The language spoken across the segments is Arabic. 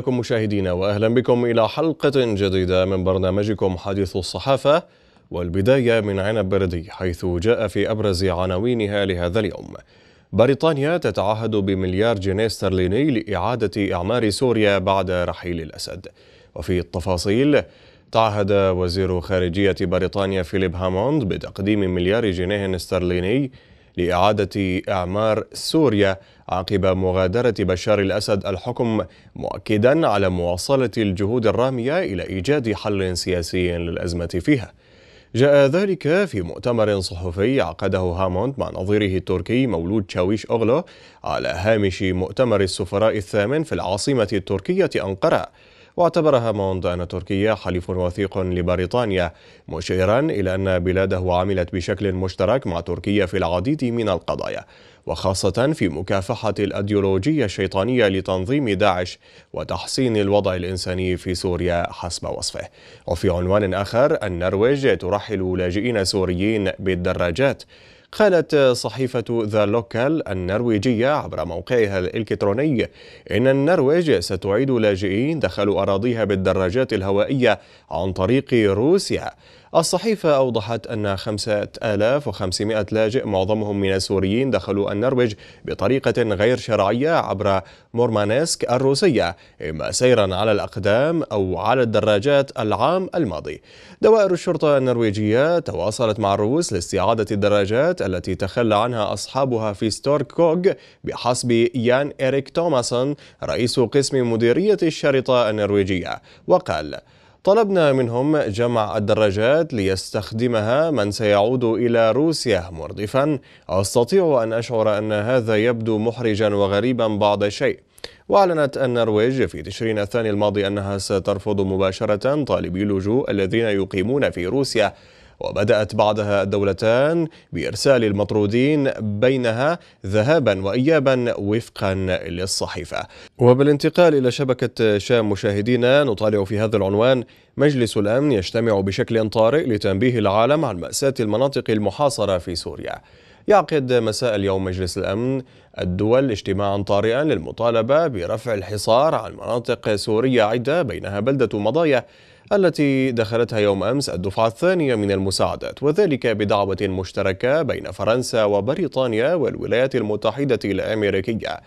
لكم مشاهدينا واهلا بكم الى حلقه جديده من برنامجكم حديث الصحافه والبدايه من عنب بردي حيث جاء في ابرز عناوينها لهذا اليوم. بريطانيا تتعهد بمليار جنيه استرليني لاعاده اعمار سوريا بعد رحيل الاسد. وفي التفاصيل تعهد وزير خارجيه بريطانيا فيليب هاموند بتقديم مليار جنيه استرليني لإعادة إعمار سوريا عقب مغادرة بشار الأسد الحكم مؤكدا على مواصلة الجهود الرامية إلى إيجاد حل سياسي للأزمة فيها جاء ذلك في مؤتمر صحفي عقده هاموند مع نظيره التركي مولود شاويش أغلو على هامش مؤتمر السفراء الثامن في العاصمة التركية أنقرة واعتبرها موند أن تركيا حليف وثيق لبريطانيا مشيرا إلى أن بلاده عملت بشكل مشترك مع تركيا في العديد من القضايا وخاصة في مكافحة الأديولوجية الشيطانية لتنظيم داعش وتحسين الوضع الإنساني في سوريا حسب وصفه وفي عنوان آخر النرويج ترحل لاجئين سوريين بالدراجات قالت صحيفة ذا لوكال النرويجية عبر موقعها الإلكتروني إن النرويج ستعيد لاجئين دخلوا أراضيها بالدراجات الهوائية عن طريق روسيا الصحيفة أوضحت أن 5500 لاجئ معظمهم من السوريين دخلوا النرويج بطريقة غير شرعية عبر مورمانسك الروسية إما سيرا على الأقدام أو على الدراجات العام الماضي دوائر الشرطة النرويجية تواصلت مع الروس لاستعادة الدراجات التي تخلى عنها أصحابها في ستوركوغ بحسب يان إريك توماسون رئيس قسم مديرية الشرطة النرويجية وقال طلبنا منهم جمع الدراجات ليستخدمها من سيعود إلى روسيا مرضفا أستطيع أن أشعر أن هذا يبدو محرجا وغريبا بعض الشيء وأعلنت النرويج في تشرين الثاني الماضي أنها سترفض مباشرة طالبي اللجوء الذين يقيمون في روسيا وبدأت بعدها الدولتان بإرسال المطرودين بينها ذهابا وإيابا وفقا للصحيفة وبالانتقال إلى شبكة شام مشاهدينا نطالع في هذا العنوان مجلس الأمن يجتمع بشكل طارئ لتنبيه العالم عن مأساة المناطق المحاصرة في سوريا يعقد مساء اليوم مجلس الأمن الدول اجتماعا طارئا للمطالبة برفع الحصار عن مناطق سورية عدة بينها بلدة مضايا التي دخلتها يوم أمس الدفعة الثانية من المساعدات وذلك بدعوة مشتركة بين فرنسا وبريطانيا والولايات المتحدة الأمريكية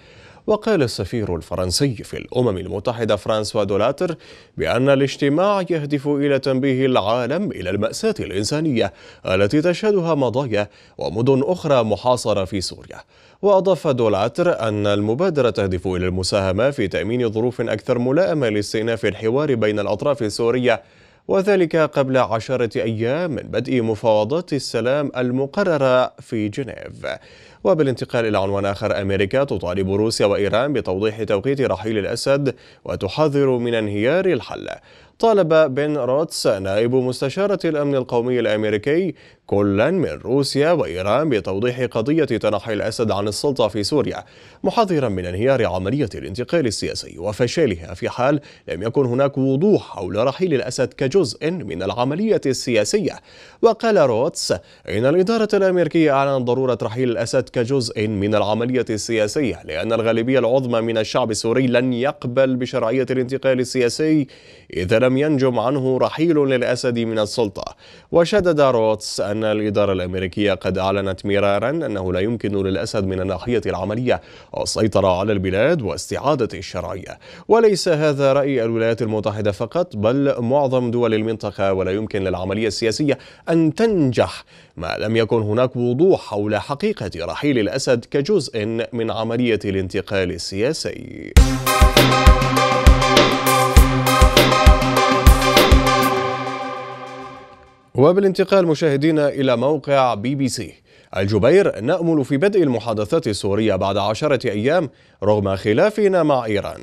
وقال السفير الفرنسي في الأمم المتحدة فرانسوا دولاتر بأن الاجتماع يهدف إلى تنبيه العالم إلى المأساة الإنسانية التي تشهدها مضايا ومدن أخرى محاصرة في سوريا وأضاف دولاتر أن المبادرة تهدف إلى المساهمة في تأمين ظروف أكثر ملائمة لاستئناف الحوار بين الأطراف السورية وذلك قبل عشرة أيام من بدء مفاوضات السلام المقررة في جنيف وبالانتقال إلى عنوان آخر أمريكا تطالب روسيا وإيران بتوضيح توقيت رحيل الأسد وتحذر من انهيار الحل طالب بن روتس نائب مستشارة الأمن القومي الأمريكي كلا من روسيا وإيران بتوضيح قضية تنحي الأسد عن السلطة في سوريا محذرا من انهيار عملية الانتقال السياسي وفشلها في حال لم يكن هناك وضوح حول رحيل الأسد كجزء من العملية السياسية وقال روتس إن الإدارة الأمريكية أعلنت ضرورة رحيل الأسد كجزء من العملية السياسية لأن الغالبية العظمى من الشعب السوري لن يقبل بشرعية الانتقال السياسي إذا ولم ينجم عنه رحيل للأسد من السلطة وشدد روتس أن الإدارة الأمريكية قد أعلنت مرارا أنه لا يمكن للأسد من الناحية العملية السيطرة على البلاد واستعادة الشرعية وليس هذا رأي الولايات المتحدة فقط بل معظم دول المنطقة ولا يمكن للعملية السياسية أن تنجح ما لم يكن هناك وضوح حول حقيقة رحيل الأسد كجزء من عملية الانتقال السياسي. وبالانتقال مشاهدينا إلى موقع بي بي سي الجبير نأمل في بدء المحادثات السورية بعد عشرة أيام رغم خلافنا مع إيران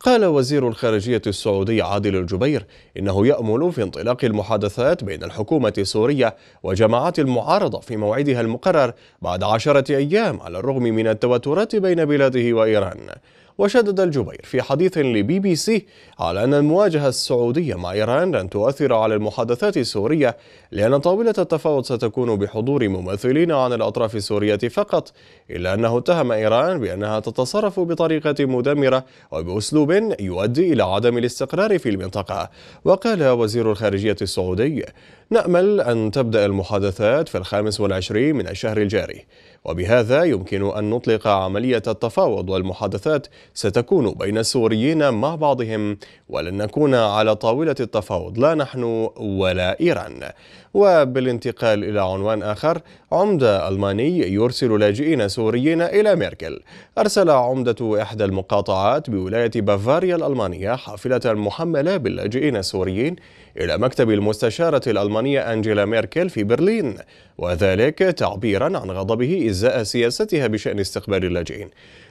قال وزير الخارجية السعودي عادل الجبير إنه يأمل في انطلاق المحادثات بين الحكومة السورية وجماعات المعارضة في موعدها المقرر بعد عشرة أيام على الرغم من التوترات بين بلاده وإيران وشدد الجبير في حديث لبي بي سي على أن المواجهة السعودية مع إيران لن تؤثر على المحادثات السورية لأن طاولة التفاوض ستكون بحضور ممثلين عن الأطراف السورية فقط إلا أنه اتهم إيران بأنها تتصرف بطريقة مدمرة وبأسلوب يؤدي إلى عدم الاستقرار في المنطقة وقال وزير الخارجية السعودي نأمل أن تبدأ المحادثات في الخامس والعشرين من الشهر الجاري وبهذا يمكن أن نطلق عملية التفاوض والمحادثات ستكون بين السوريين مع بعضهم ولن نكون على طاولة التفاوض لا نحن ولا إيران وبالانتقال إلى عنوان آخر عمدة ألماني يرسل لاجئين سوريين إلى ميركل أرسل عمدة إحدى المقاطعات بولاية بافاريا الألمانية حافلة محملة باللاجئين السوريين إلى مكتب المستشارة الألمانية أنجيلا ميركل في برلين وذلك تعبيرا عن غضبه إزاء سياستها بشأن استقبال اللاجئين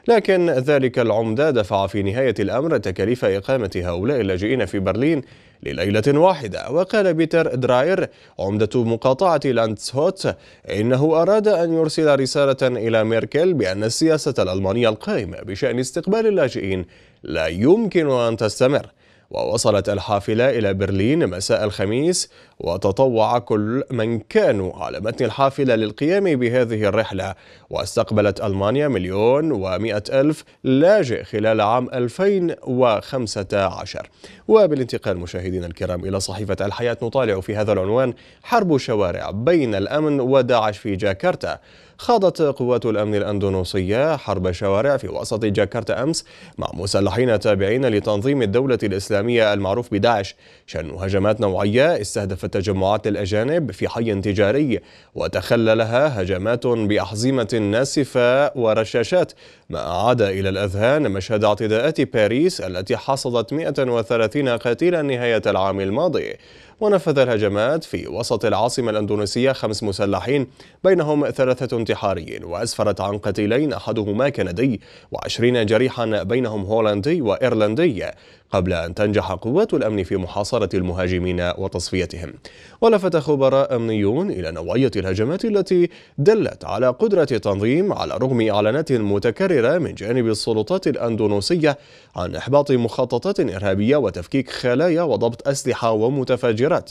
لكن ذلك العمدة دفع في نهاية الأمر تكاليف إقامة هؤلاء اللاجئين في برلين لليلة واحدة وقال بيتر دراير عمدة مقاطعة لاندسهوت إنه أراد أن يرسل رسالة إلى ميركل بأن السياسة الألمانية القائمة بشأن استقبال اللاجئين لا يمكن أن تستمر ووصلت الحافلة إلى برلين مساء الخميس وتطوع كل من كانوا على متن الحافلة للقيام بهذه الرحلة واستقبلت ألمانيا مليون ومئة ألف لاجئ خلال عام 2015 وبالانتقال مشاهدينا الكرام إلى صحيفة الحياة نطالع في هذا العنوان حرب شوارع بين الأمن وداعش في جاكرتا خاضت قوات الأمن الأندونوسية حرب شوارع في وسط جاكرتا أمس مع مسلحين تابعين لتنظيم الدولة الإسلامية المعروف بداعش شن هجمات نوعية استهدفت تجمعات الأجانب في حي تجاري وتخللها هجمات بأحزمة ناسفة ورشاشات ما أعاد إلى الأذهان مشهد اعتداءات باريس التي حصدت 130 قتيلا نهاية العام الماضي ونفذ الهجمات في وسط العاصمة الأندونيسية خمس مسلحين بينهم ثلاثة انتحاريين وأسفرت عن قتيلين أحدهما كندي وعشرين جريحا بينهم هولندي وإيرلندي قبل أن تنجح قوات الأمن في محاصرة المهاجمين وتصفيتهم ولفت خبراء أمنيون إلى نوعية الهجمات التي دلت على قدرة التنظيم على رغم إعلانات متكررة من جانب السلطات الأندونوسية عن إحباط مخططات إرهابية وتفكيك خلايا وضبط أسلحة ومتفجرات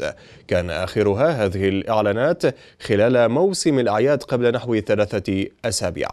كان آخرها هذه الإعلانات خلال موسم الأعياد قبل نحو ثلاثة أسابيع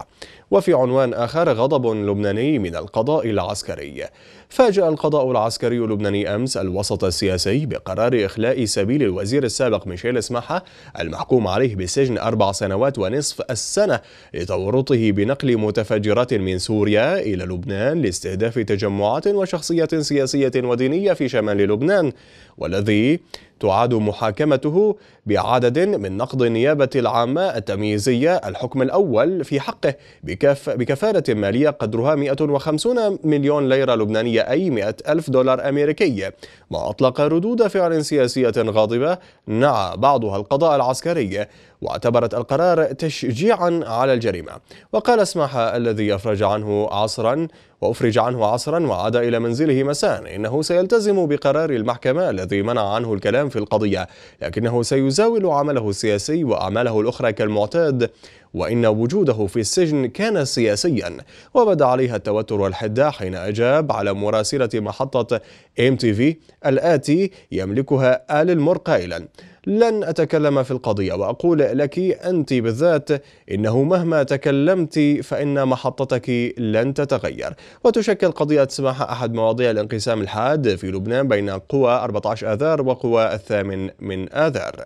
وفي عنوان آخر غضب لبناني من القضاء العسكري فاجأ القضاء العسكري اللبناني أمس الوسط السياسي بقرار إخلاء سبيل الوزير السابق ميشيل سماحة المحكوم عليه بالسجن أربع سنوات ونصف السنة لتورطه بنقل متفجرات من سوريا إلى لبنان لاستهداف تجمعات وشخصيات سياسية ودينية في شمال لبنان والذي تعاد محاكمته بعدد من نقض النيابة العامة التمييزية الحكم الأول في حقه بكف بكفالة مالية قدرها 150 مليون ليرة لبنانية أي 100 ألف دولار أمريكي ما أطلق ردود فعل سياسية غاضبة نعى بعضها القضاء العسكري واعتبرت القرار تشجيعا على الجريمة وقال اسمح الذي أفرج عنه عصرا وأفرج عنه عصرا وعاد إلى منزله مساء إنه سيلتزم بقرار المحكمة الذي منع عنه الكلام في القضية لكنه سيزاول عمله السياسي وأعماله الأخرى كالمعتاد وإن وجوده في السجن كان سياسيا وبدا عليها التوتر والحدة حين أجاب على مراسلة محطة ام تي في الآتي يملكها آل المر قائلا لن أتكلم في القضية وأقول لك أنت بالذات إنه مهما تكلمت فإن محطتك لن تتغير وتشكل قضية سماحة أحد مواضيع الانقسام الحاد في لبنان بين قوى 14 آذار وقوى الثامن من آذار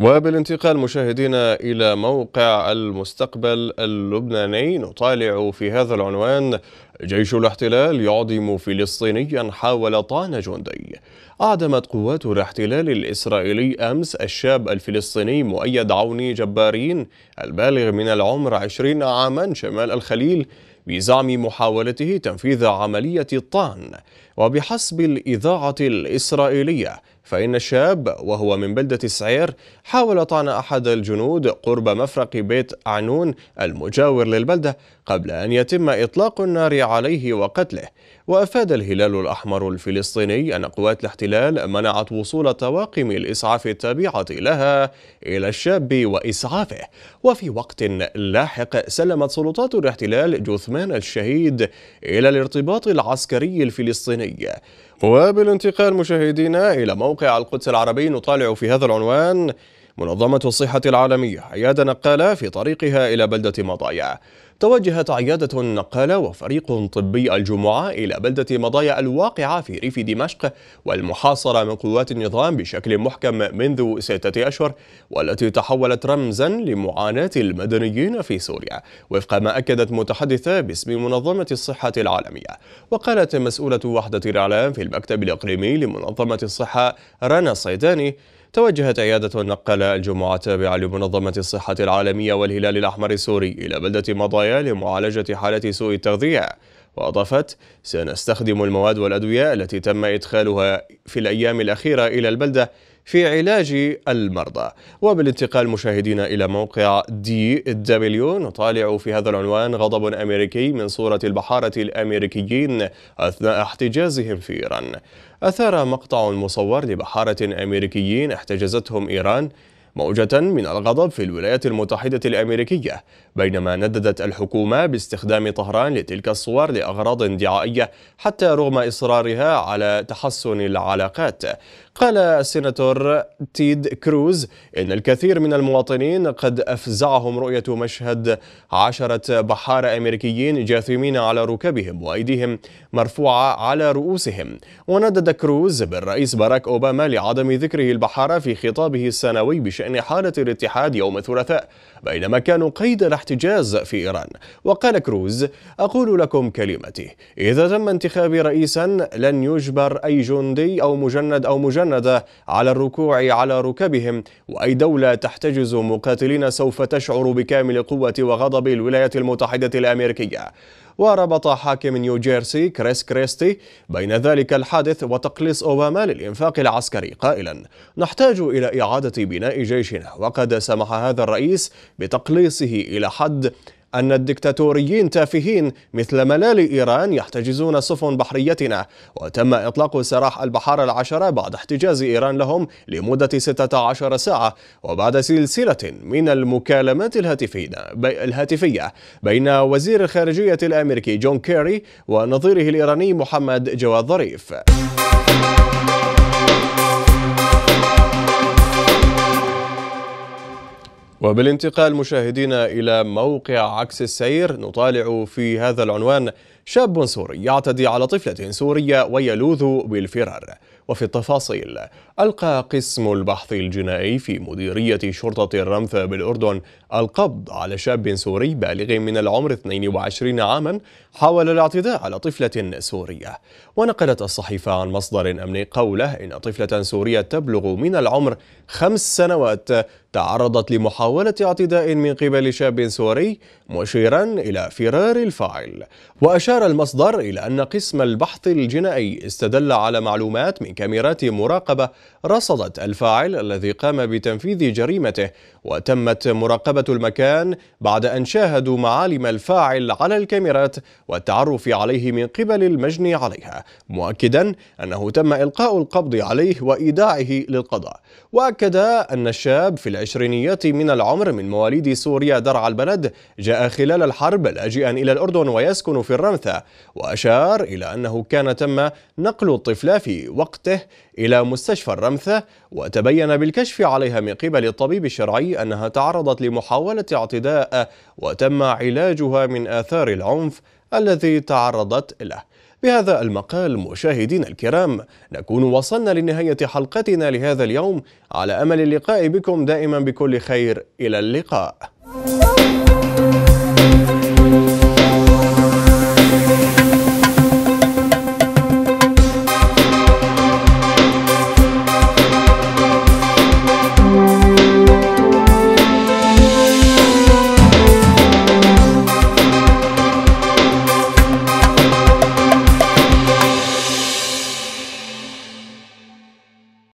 وبالانتقال مشاهدينا إلى موقع المستقبل اللبناني نطالع في هذا العنوان جيش الاحتلال يعدم فلسطينيا حاول طعن جندي أعدمت قوات الاحتلال الإسرائيلي أمس الشاب الفلسطيني مؤيد عوني جبارين البالغ من العمر 20 عاما شمال الخليل بزعم محاولته تنفيذ عملية الطعن وبحسب الإذاعة الإسرائيلية فإن الشاب وهو من بلدة السعير حاول طعن أحد الجنود قرب مفرق بيت عنون المجاور للبلدة قبل أن يتم إطلاق النار عليه وقتله وأفاد الهلال الأحمر الفلسطيني أن قوات الاحتلال منعت وصول طواقم الإسعاف التابعة لها إلى الشاب وإسعافه وفي وقت لاحق سلمت سلطات الاحتلال جثمان الشهيد إلى الارتباط العسكري الفلسطيني وبالانتقال مشاهدينا إلى موقع القدس العربي نطالع في هذا العنوان منظمة الصحة العالمية عيادة نقالة في طريقها إلى بلدة مضايا توجهت عيادة النقالة وفريق طبي الجمعة إلى بلدة مضايا الواقعة في ريف دمشق والمحاصرة من قوات النظام بشكل محكم منذ ستة أشهر والتي تحولت رمزا لمعاناة المدنيين في سوريا وفق ما أكدت متحدثة باسم منظمة الصحة العالمية وقالت مسؤولة وحدة الإعلام في المكتب الإقليمي لمنظمة الصحة رنا صيداني توجهت عيادة النقلة الجمعة التابعة لمنظمة الصحة العالمية والهلال الأحمر السوري إلى بلدة مضايا لمعالجة حالة سوء التغذية وأضافت سنستخدم المواد والأدوية التي تم إدخالها في الأيام الأخيرة إلى البلدة في علاج المرضى وبالانتقال مشاهدينا إلى موقع دي دبليو نطالع في هذا العنوان غضب أمريكي من صورة البحارة الأمريكيين أثناء احتجازهم في إيران أثار مقطع مصور لبحارة أمريكيين احتجزتهم إيران موجة من الغضب في الولايات المتحدة الأمريكية بينما نددت الحكومة باستخدام طهران لتلك الصور لأغراض دعائية حتى رغم إصرارها على تحسن العلاقات قال السيناتور تيد كروز إن الكثير من المواطنين قد أفزعهم رؤية مشهد عشرة بحارة أمريكيين جاثمين على ركبهم وأيديهم مرفوعة على رؤوسهم وندد كروز بالرئيس باراك أوباما لعدم ذكره البحارة في خطابه السنوي بشأن حالة الاتحاد يوم الثلاثاء بينما كانوا قيد الاحتجاز في إيران وقال كروز أقول لكم كلمتي إذا تم انتخابي رئيسا لن يجبر أي جندي أو مجند أو مجندة على الركوع على ركبهم وأي دولة تحتجز مقاتلين سوف تشعر بكامل قوة وغضب الولايات المتحدة الأمريكية وربط حاكم نيوجيرسي كريس كريستي بين ذلك الحادث وتقليص أوباما للإنفاق العسكري قائلا نحتاج إلى إعادة بناء جيشنا وقد سمح هذا الرئيس بتقليصه إلى حد أن الدكتاتوريين تافهين مثل ملال إيران يحتجزون سفن بحريتنا وتم إطلاق سراح البحارة العشرة بعد احتجاز إيران لهم لمدة 16 ساعة وبعد سلسلة من المكالمات الهاتفية بين وزير الخارجية الأمريكي جون كيري ونظيره الإيراني محمد جواد ظريف وبالانتقال مشاهدينا إلى موقع عكس السير نطالع في هذا العنوان شاب سوري يعتدي على طفلة سورية ويلوذ بالفرار وفي التفاصيل ألقى قسم البحث الجنائي في مديرية شرطة الرمث بالأردن القبض على شاب سوري بالغ من العمر 22 عاما حاول الاعتداء على طفلة سورية ونقلت الصحيفة عن مصدر أمني قوله إن طفلة سورية تبلغ من العمر خمس سنوات تعرضت لمحاولة اعتداء من قبل شاب سوري مشيرا إلى فرار الفاعل وأشار أشار المصدر إلى أن قسم البحث الجنائي استدل على معلومات من كاميرات مراقبة رصدت الفاعل الذي قام بتنفيذ جريمته وتمت مراقبة المكان بعد أن شاهدوا معالم الفاعل على الكاميرات والتعرف عليه من قبل المجني عليها مؤكدا أنه تم إلقاء القبض عليه وإيداعه للقضاء وأكد أن الشاب في العشرينيات من العمر من مواليد سوريا درع البلد جاء خلال الحرب لاجئا إلى الأردن ويسكن في الرمث الأنثى وأشار إلى أنه كان تم نقل الطفلة في وقته إلى مستشفى الرمثة وتبين بالكشف عليها من قبل الطبيب الشرعي أنها تعرضت لمحاولة اعتداء وتم علاجها من آثار العنف الذي تعرضت له بهذا المقال مشاهدينا الكرام نكون وصلنا لنهاية حلقتنا لهذا اليوم على أمل اللقاء بكم دائما بكل خير إلى اللقاء